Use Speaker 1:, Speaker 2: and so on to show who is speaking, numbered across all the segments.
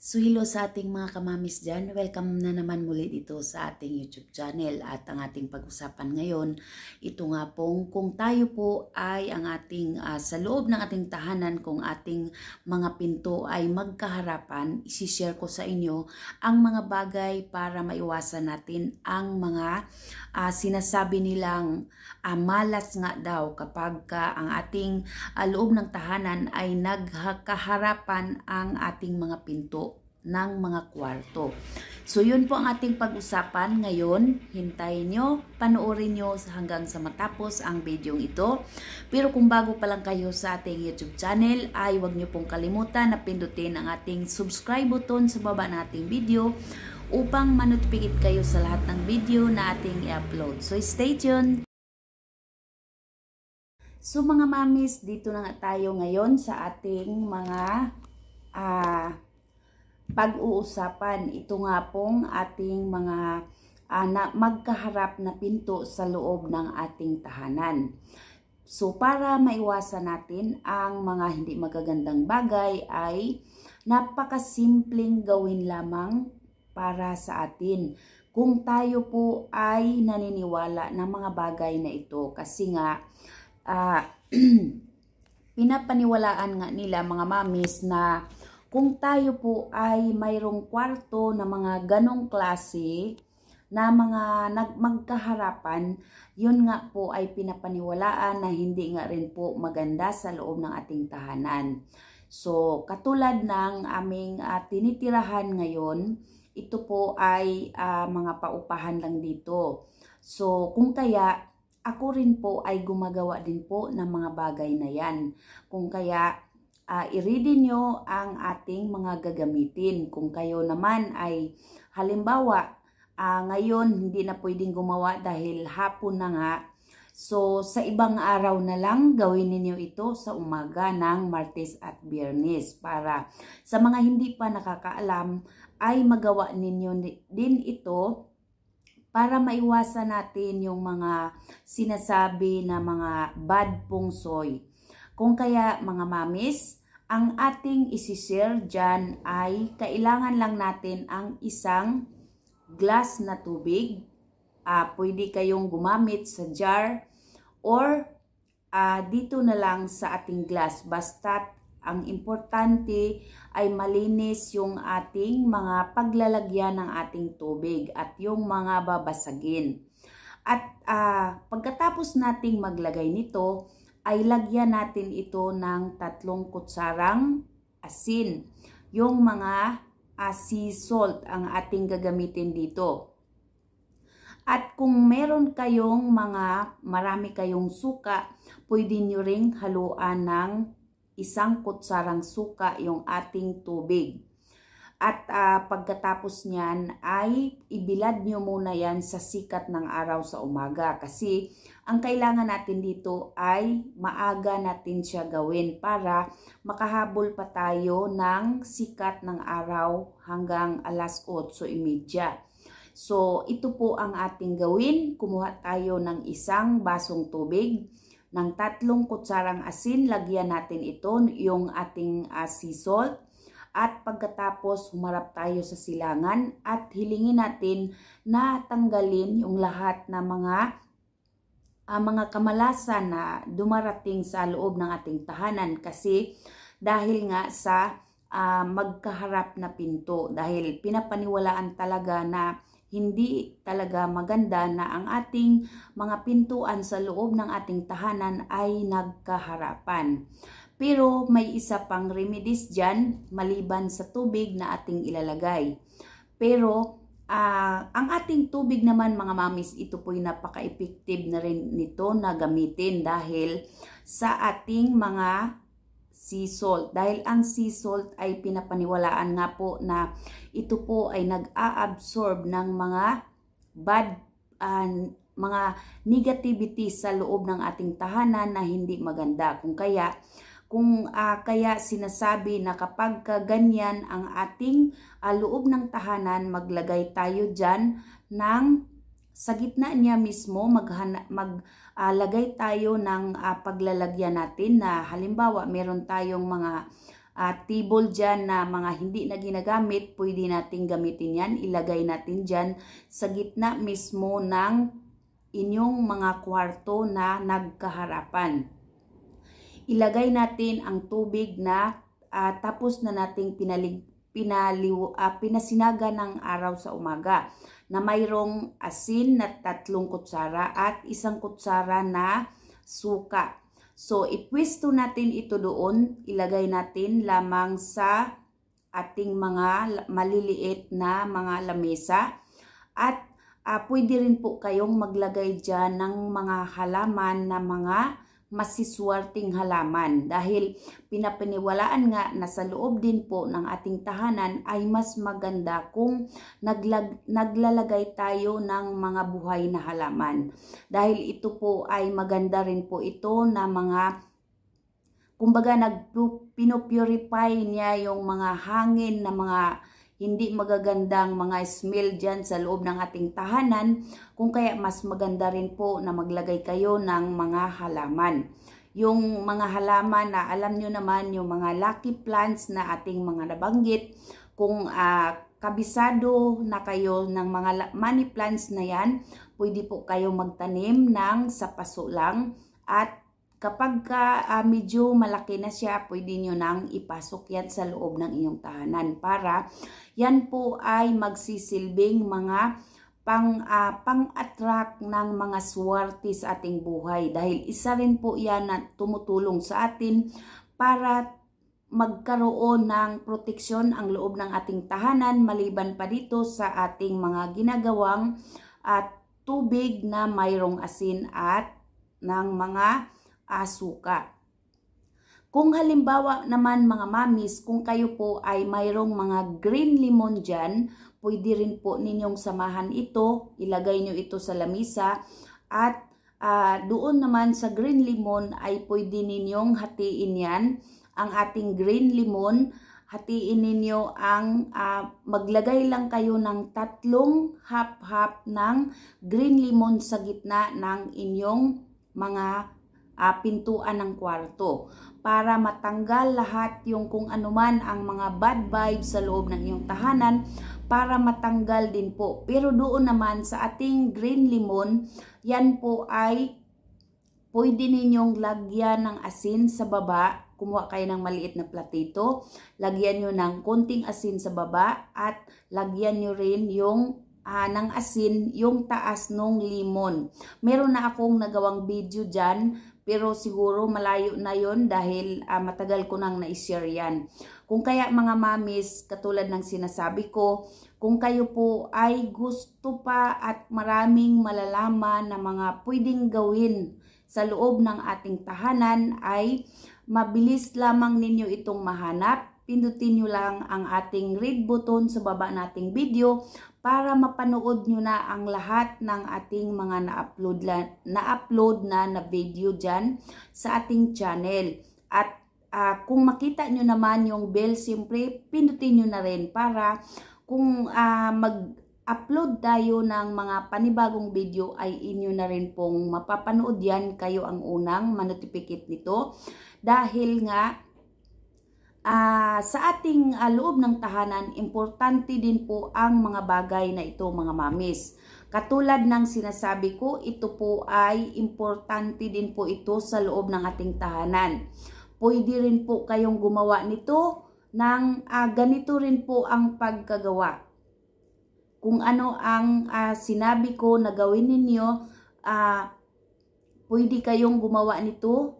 Speaker 1: So hello sa ating mga kamamis dyan, welcome na naman muli dito sa ating YouTube channel at ang ating pag-usapan ngayon, ito nga pong kung tayo po ay ang ating, uh, sa loob ng ating tahanan, kung ating mga pinto ay magkaharapan, isishare ko sa inyo ang mga bagay para maiwasan natin ang mga uh, sinasabi nilang uh, malas nga daw kapag uh, ang ating uh, loob ng tahanan ay nagkaharapan ang ating mga pinto ng mga kwarto. So, yun po ang ating pag-usapan ngayon. Hintayin nyo, panoorin nyo hanggang sa matapos ang video ito. Pero kung bago pa lang kayo sa ating YouTube channel, ay huwag nyo pong kalimutan na pindutin ang ating subscribe button sa baba ng ating video upang manotifikit kayo sa lahat ng video na ating i-upload. So, stay tuned! So, mga mamis, dito na nga tayo ngayon sa ating mga... Uh, pag-uusapan. Ito nga pong ating mga uh, magkaharap na pinto sa loob ng ating tahanan. So para maiwasan natin ang mga hindi magagandang bagay ay napakasimpleng gawin lamang para sa atin kung tayo po ay naniniwala ng mga bagay na ito kasi nga uh, pinapaniwalaan nga nila mga mamis na kung tayo po ay mayroong kwarto na mga ganong klase na mga magkaharapan, yun nga po ay pinapaniwalaan na hindi nga rin po maganda sa loob ng ating tahanan. So, katulad ng aming uh, tinitirahan ngayon, ito po ay uh, mga paupahan lang dito. So, kung kaya, ako rin po ay gumagawa din po ng mga bagay na yan. Kung kaya, uh, i-ready nyo ang ating mga gagamitin. Kung kayo naman ay halimbawa uh, ngayon hindi na pwedeng gumawa dahil hapon na nga. So sa ibang araw na lang gawin ninyo ito sa umaga ng Martes at Biyernes para sa mga hindi pa nakakaalam ay magawa ninyo din ito para maiwasan natin yung mga sinasabi na mga bad soy. Kung kaya mga mamis, ang ating isishare dyan ay kailangan lang natin ang isang glass na tubig. Uh, pwede kayong gumamit sa jar or uh, dito na lang sa ating glass. Basta ang importante ay malinis yung ating mga paglalagyan ng ating tubig at yung mga babasagin. At uh, pagkatapos nating maglagay nito, ay lagyan natin ito ng tatlong kutsarang asin. Yung mga uh, sea salt ang ating gagamitin dito. At kung meron kayong mga marami kayong suka, pwede nyo ring haluan ng isang kutsarang suka yung ating tubig. At uh, pagkatapos niyan ay ibilad nyo muna yan sa sikat ng araw sa umaga kasi ang kailangan natin dito ay maaga natin siya gawin para makahabol pa tayo ng sikat ng araw hanggang alas 8.30. So, ito po ang ating gawin. Kumuha tayo ng isang basong tubig ng tatlong kutsarang asin. Lagyan natin ito yung ating uh, sea salt. At pagkatapos humarap tayo sa silangan at hilingin natin na tanggalin yung lahat na mga ang mga kamalasan na dumarating sa loob ng ating tahanan kasi dahil nga sa uh, magkaharap na pinto dahil pinapaniwalaan talaga na hindi talaga maganda na ang ating mga pintuan sa loob ng ating tahanan ay nagkaharapan. Pero may isa pang remedies dyan maliban sa tubig na ating ilalagay. Pero Uh, ang ating tubig naman mga mamis, ito po yung napaka-effective na rin nito na gamitin dahil sa ating mga sea salt. Dahil ang sea salt ay pinapaniwalaan nga po na ito po ay nag aabsorb ng mga bad uh, mga negativity sa loob ng ating tahanan na hindi maganda. Kung kaya kung uh, kaya sinasabi na kapag ganyan ang ating uh, loob ng tahanan, maglagay tayo dyan ng sa gitna niya mismo maglagay mag, uh, tayo ng uh, paglalagyan natin na halimbawa meron tayong mga uh, table dyan na mga hindi na ginagamit, pwede nating gamitin yan. Ilagay natin dyan sa gitna mismo ng inyong mga kwarto na nagkaharapan ilagay natin ang tubig na uh, tapos na nating pinalig, pinaliw, uh, pinasinaga ng araw sa umaga na mayroong asin na tatlong kutsara at isang kutsara na suka. So, ipwisto natin ito doon, ilagay natin lamang sa ating mga maliliit na mga lamesa at uh, pwede rin po kayong maglagay dyan ng mga halaman na mga masiswarting halaman dahil pinapaniwalaan nga na sa loob din po ng ating tahanan ay mas maganda kung naglag, naglalagay tayo ng mga buhay na halaman dahil ito po ay maganda rin po ito na mga kumbaga nag pinopurify niya yung mga hangin na mga hindi magagandang mga smell dyan sa loob ng ating tahanan kung kaya mas maganda rin po na maglagay kayo ng mga halaman yung mga halaman na alam nyo naman yung mga lucky plants na ating mga nabanggit kung uh, kabisado na kayo ng mga money plants na yan pwede po kayo magtanim ng sa paso lang at Kapag ka, uh, medyo malaki na siya, pwede nyo nang ipasok yan sa loob ng inyong tahanan para yan po ay magsisilbing mga pang uh, pang-attract ng mga swerte sa ating buhay dahil isa rin po 'yan na tumutulong sa atin para magkaroon ng proteksyon ang loob ng ating tahanan maliban pa dito sa ating mga ginagawang at uh, tubig na mayroong asin at ng mga asukal. Kung halimbawa naman mga mamis, kung kayo po ay mayroong mga green lemon dyan, pwede rin po ninyong samahan ito, ilagay nyo ito sa lamisa at uh, doon naman sa green lemon ay pwede ninyong hatiin yan, ang ating green lemon, hatiin ninyo ang uh, maglagay lang kayo ng tatlong hap-hap ng green lemon sa gitna ng inyong mga uh, pintuan ng kwarto para matanggal lahat yung kung anuman ang mga bad vibes sa loob ng iyong tahanan para matanggal din po. Pero doon naman sa ating green lemon, yan po ay pwede ninyong lagyan ng asin sa baba. Kumuha kayo ng maliit na platito, lagyan nyo ng konting asin sa baba at lagyan nyo rin yung uh, ng asin yung taas nung limon. Meron na akong nagawang video dyan pero siguro malayo na yon dahil uh, matagal ko nang na yan. Kung kaya mga mamis, katulad ng sinasabi ko, kung kayo po ay gusto pa at maraming malalaman na mga pwedeng gawin sa loob ng ating tahanan ay mabilis lamang ninyo itong mahanap pindutin nyo lang ang ating read button sa baba nating video para mapanood nyo na ang lahat ng ating mga na-upload na, na-upload na, na video dyan sa ating channel. At uh, kung makita nyo naman yung bell, siyempre pindutin nyo na rin para kung uh, ah, mag upload tayo ng mga panibagong video ay inyo na rin pong mapapanood yan kayo ang unang manotipikit nito dahil nga sa ating uh, loob ng tahanan, importante din po ang mga bagay na ito mga mamis. Katulad ng sinasabi ko, ito po ay importante din po ito sa loob ng ating tahanan. Pwede rin po kayong gumawa nito ng uh, ganito rin po ang pagkagawa. Kung ano ang uh, sinabi ko na gawin ninyo, uh, pwede kayong gumawa nito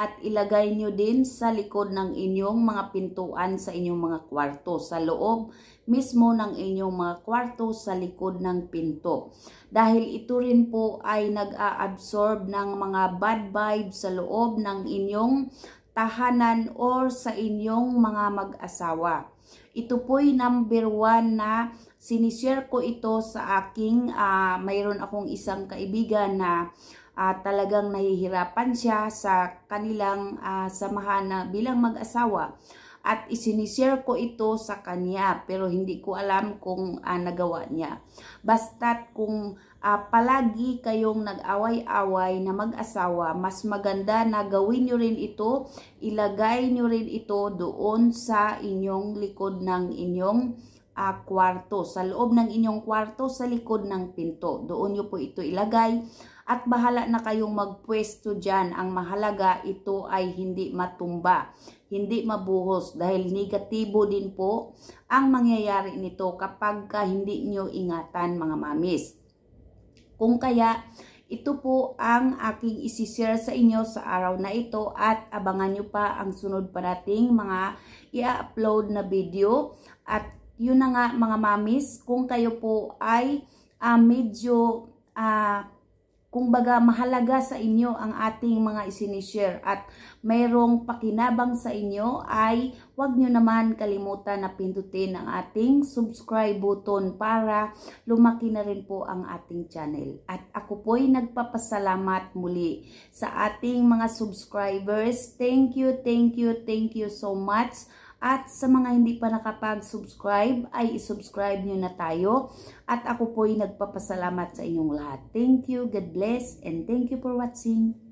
Speaker 1: at ilagay nyo din sa likod ng inyong mga pintuan sa inyong mga kwarto. Sa loob mismo ng inyong mga kwarto sa likod ng pinto. Dahil ito rin po ay nag aabsorb ng mga bad vibes sa loob ng inyong tahanan or sa inyong mga mag-asawa. Ito po'y number one na sinishare ko ito sa aking, uh, mayroon akong isang kaibigan na uh, talagang nahihirapan siya sa kanilang uh, samahan na bilang mag-asawa. At isinishare ko ito sa kanya pero hindi ko alam kung uh, nagawa niya. Basta't kung uh, palagi kayong nag-away-away na mag-asawa, mas maganda na gawin nyo rin ito, ilagay nyo rin ito doon sa inyong likod ng inyong uh, kwarto, sa loob ng inyong kwarto, sa likod ng pinto. Doon nyo po ito ilagay at bahala na kayong magpwesto dyan. Ang mahalaga ito ay hindi matumba, hindi mabuhos dahil negatibo din po ang mangyayari nito kapag ka hindi nyo ingatan mga mamis. Kung kaya ito po ang aking isishare sa inyo sa araw na ito at abangan nyo pa ang sunod pa nating mga i-upload na video. At yun na nga mga mamis, kung kayo po ay uh, medyo uh, kung baga mahalaga sa inyo ang ating mga isinishare at mayroong pakinabang sa inyo ay huwag nyo naman kalimutan na pindutin ang ating subscribe button para lumaki na rin po ang ating channel. At ako po'y nagpapasalamat muli sa ating mga subscribers. Thank you, thank you, thank you so much. At sa mga hindi pa nakapag-subscribe, ay subscribe nyo na tayo. At ako po'y nagpapasalamat sa inyong lahat. Thank you, God bless, and thank you for watching.